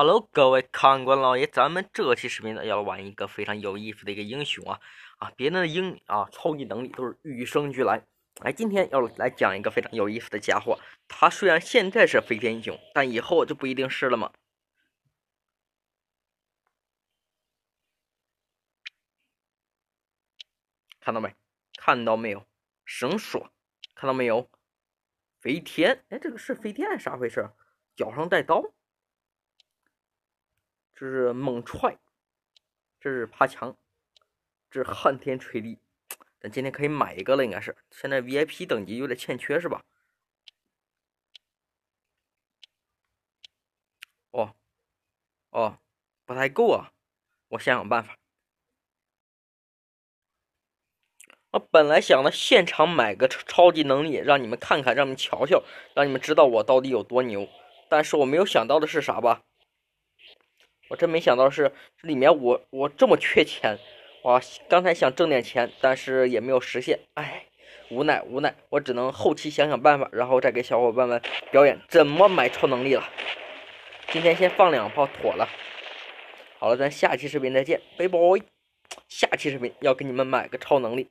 Hello，各位看官老爷，咱们这期视频呢要玩一个非常有意思的一个英雄啊啊！别人的英啊超级能力都是与生俱来，哎，今天要来讲一个非常有意思的家伙。他虽然现在是飞天英雄，但以后就不一定是了嘛。看到没？看到没有？绳索，看到没有？飞天，哎，这个是飞天？啥回事？脚上带刀？这是猛踹，这是爬墙，这是撼天锤地。咱今天可以买一个了，应该是现在 VIP 等级有点欠缺，是吧？哦哦，不太够啊！我想想办法。我本来想着现场买个超超级能力，让你们看看，让你们瞧瞧，让你们知道我到底有多牛。但是我没有想到的是啥吧？我真没想到是这里面我我这么缺钱，哇！刚才想挣点钱，但是也没有实现，哎，无奈无奈，我只能后期想想办法，然后再给小伙伴们表演怎么买超能力了。今天先放两炮妥了。好了，咱下期视频再见，拜拜！下期视频要给你们买个超能力。